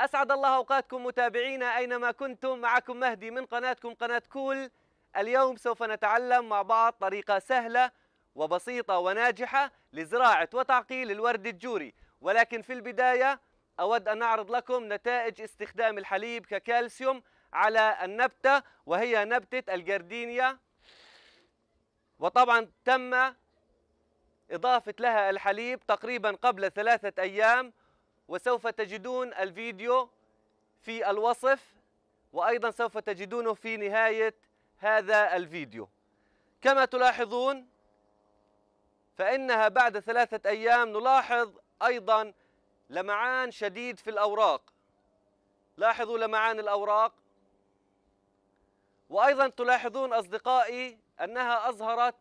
أسعد الله أوقاتكم متابعينا أينما كنتم معكم مهدي من قناتكم قناة كول اليوم سوف نتعلم مع بعض طريقة سهلة وبسيطة وناجحة لزراعة وتعقيل الورد الجوري ولكن في البداية أود أن أعرض لكم نتائج استخدام الحليب ككالسيوم على النبتة وهي نبتة الجردينيا وطبعا تم إضافة لها الحليب تقريبا قبل ثلاثة أيام وسوف تجدون الفيديو في الوصف وأيضا سوف تجدونه في نهاية هذا الفيديو كما تلاحظون فإنها بعد ثلاثة أيام نلاحظ أيضا لمعان شديد في الأوراق لاحظوا لمعان الأوراق وأيضا تلاحظون أصدقائي أنها أظهرت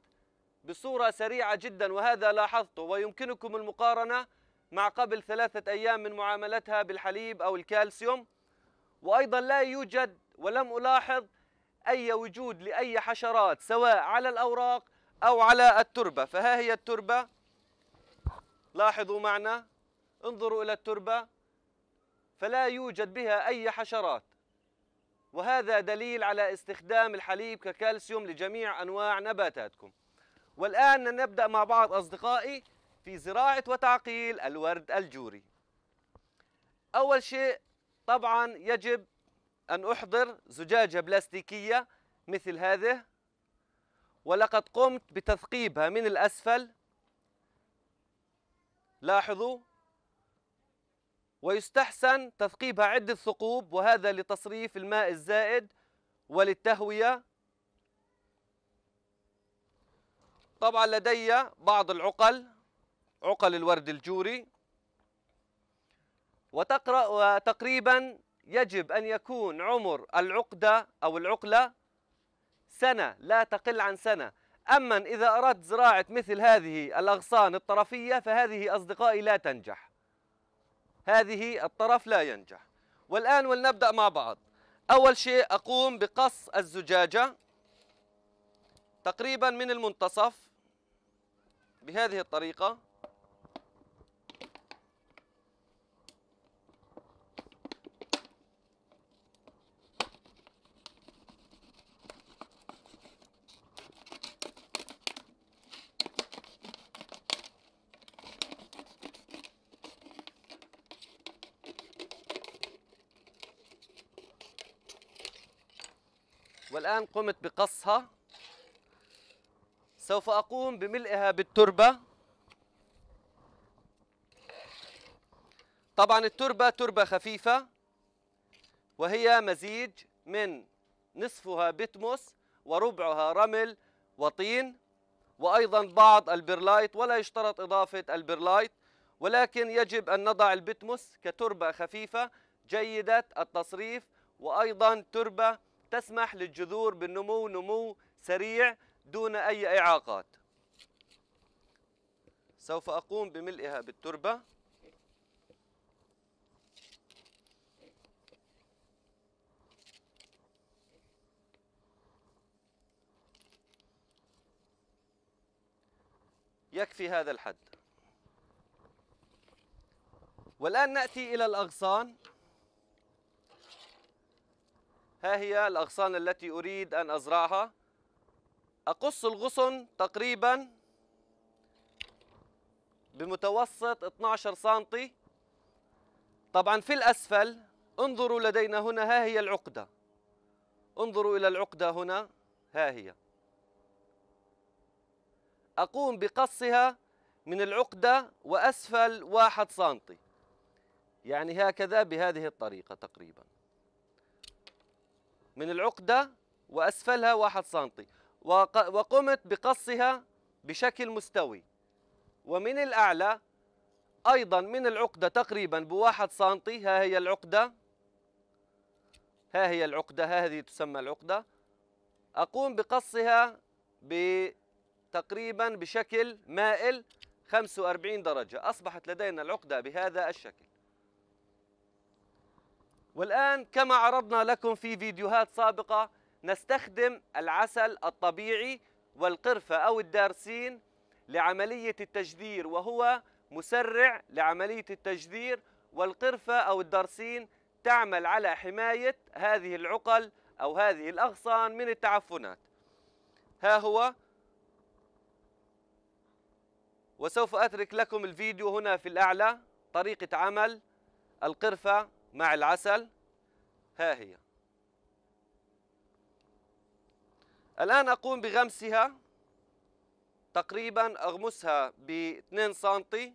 بصورة سريعة جدا وهذا لاحظته ويمكنكم المقارنة مع قبل ثلاثة أيام من معاملتها بالحليب أو الكالسيوم وأيضا لا يوجد ولم ألاحظ أي وجود لأي حشرات سواء على الأوراق أو على التربة فها هي التربة لاحظوا معنا انظروا إلى التربة فلا يوجد بها أي حشرات وهذا دليل على استخدام الحليب ككالسيوم لجميع أنواع نباتاتكم والآن نبدأ مع بعض أصدقائي في زراعة وتعقيل الورد الجوري أول شيء طبعا يجب أن أحضر زجاجة بلاستيكية مثل هذه ولقد قمت بتثقيبها من الأسفل لاحظوا ويستحسن تثقيبها عدة ثقوب وهذا لتصريف الماء الزائد وللتهوية طبعا لدي بعض العقل عقل الورد الجوري وتقرأ وتقريبا يجب أن يكون عمر العقدة أو العقلة سنة لا تقل عن سنة أما إذا أردت زراعة مثل هذه الأغصان الطرفية فهذه أصدقائي لا تنجح هذه الطرف لا ينجح والآن ولنبدأ مع بعض أول شيء أقوم بقص الزجاجة تقريبا من المنتصف بهذه الطريقة والآن قمت بقصها سوف أقوم بملئها بالتربة طبعا التربة تربة خفيفة وهي مزيج من نصفها بتموس وربعها رمل وطين وأيضا بعض البرلايت ولا يشترط إضافة البرلايت ولكن يجب أن نضع البتموس كتربة خفيفة جيدة التصريف وأيضا تربة تسمح للجذور بالنمو نمو سريع دون أي إعاقات سوف أقوم بملئها بالتربة يكفي هذا الحد والآن نأتي إلى الأغصان ها هي الأغصان التي أريد أن أزرعها أقص الغصن تقريبا بمتوسط 12 سنتي طبعا في الأسفل انظروا لدينا هنا ها هي العقدة انظروا إلى العقدة هنا ها هي أقوم بقصها من العقدة وأسفل واحد سنتي يعني هكذا بهذه الطريقة تقريباً من العقدة وأسفلها واحد سنتي وقمت بقصها بشكل مستوي ومن الأعلى أيضا من العقدة تقريبا بواحد سنتي ها هي العقدة ها هي العقدة هذه تسمى العقدة أقوم بقصها تقريبا بشكل مائل 45 درجة أصبحت لدينا العقدة بهذا الشكل والآن كما عرضنا لكم في فيديوهات سابقة نستخدم العسل الطبيعي والقرفة أو الدارسين لعملية التجذير وهو مسرع لعملية التجذير والقرفة أو الدارسين تعمل على حماية هذه العقل أو هذه الأغصان من التعفنات ها هو وسوف أترك لكم الفيديو هنا في الأعلى طريقة عمل القرفة مع العسل ها هي الآن أقوم بغمسها تقريبا أغمسها ب 2 سنتي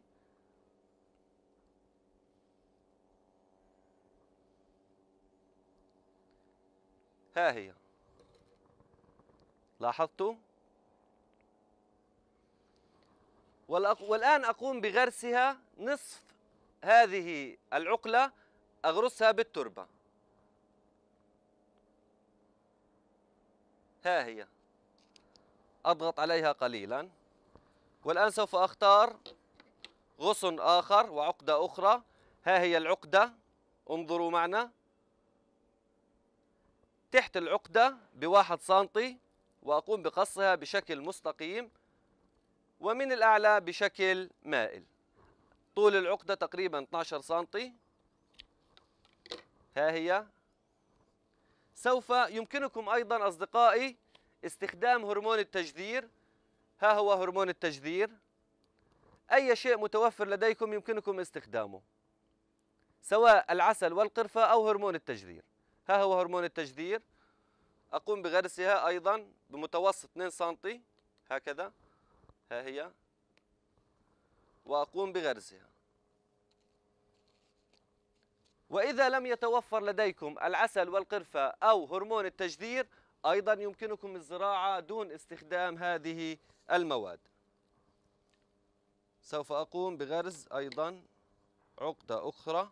ها هي لاحظتوا والآن أقوم بغرسها نصف هذه العقلة أغرسها بالتربة ها هي أضغط عليها قليلا والآن سوف أختار غصن آخر وعقدة أخرى ها هي العقدة انظروا معنا تحت العقدة بواحد سنتي وأقوم بقصها بشكل مستقيم ومن الأعلى بشكل مائل طول العقدة تقريبا 12 سنتي ها هي سوف يمكنكم أيضا أصدقائي استخدام هرمون التجذير ها هو هرمون التجذير أي شيء متوفر لديكم يمكنكم استخدامه سواء العسل والقرفة أو هرمون التجذير ها هو هرمون التجذير أقوم بغرسها أيضا بمتوسط 2 سم هكذا ها هي وأقوم بغرسها وإذا لم يتوفر لديكم العسل والقرفة أو هرمون التجذير أيضا يمكنكم الزراعة دون استخدام هذه المواد سوف أقوم بغرز أيضا عقدة أخرى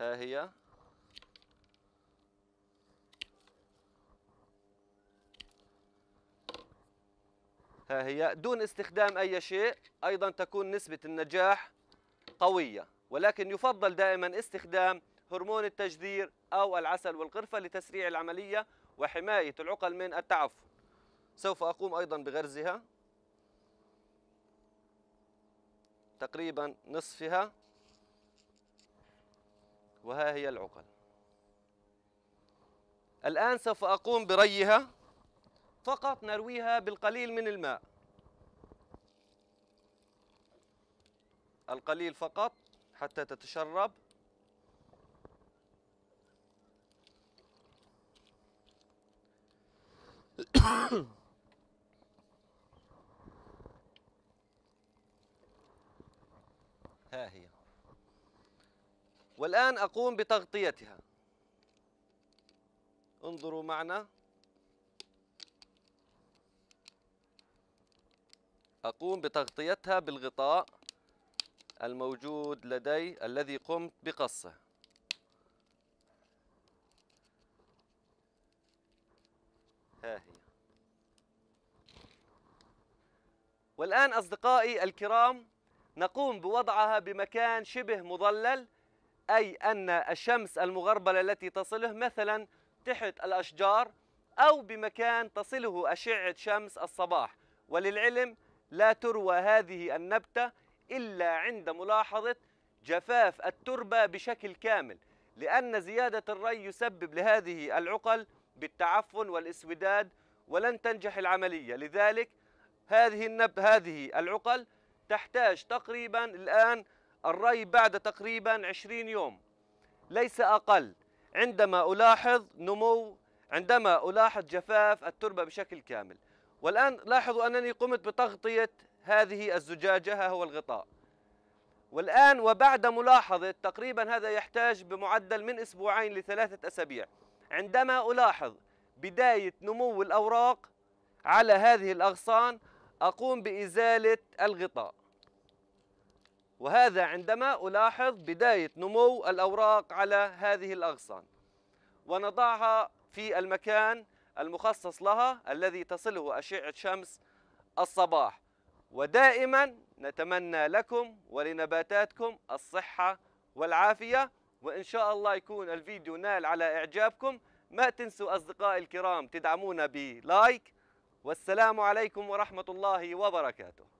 ها هي ها هي دون استخدام أي شيء أيضا تكون نسبة النجاح قوية ولكن يفضل دائما استخدام هرمون التجذير أو العسل والقرفة لتسريع العملية وحماية العقل من التعفن سوف أقوم أيضا بغرزها تقريبا نصفها وها هي العقل الآن سوف أقوم بريها فقط نرويها بالقليل من الماء القليل فقط حتى تتشرب ها هي والآن أقوم بتغطيتها انظروا معنا أقوم بتغطيتها بالغطاء الموجود لدي الذي قمت بقصه ها هي والآن أصدقائي الكرام نقوم بوضعها بمكان شبه مظلل أي أن الشمس المغربلة التي تصله مثلا تحت الأشجار أو بمكان تصله أشعة شمس الصباح وللعلم لا تروى هذه النبتة إلا عند ملاحظة جفاف التربة بشكل كامل لأن زيادة الري يسبب لهذه العقل بالتعفن والاسوداد ولن تنجح العملية لذلك هذه النب هذه العقل تحتاج تقريبا الآن الري بعد تقريبا 20 يوم ليس أقل عندما ألاحظ نمو عندما ألاحظ جفاف التربة بشكل كامل والآن لاحظوا أنني قمت بتغطية هذه الزجاجة ها هو الغطاء والآن وبعد ملاحظة تقريبا هذا يحتاج بمعدل من أسبوعين لثلاثة أسابيع عندما ألاحظ بداية نمو الأوراق على هذه الأغصان أقوم بإزالة الغطاء وهذا عندما ألاحظ بداية نمو الأوراق على هذه الأغصان ونضعها في المكان المخصص لها الذي تصله أشعة شمس الصباح ودائما نتمنى لكم ولنباتاتكم الصحة والعافية وإن شاء الله يكون الفيديو نال على إعجابكم ما تنسوا أصدقائي الكرام تدعمونا بلايك والسلام عليكم ورحمة الله وبركاته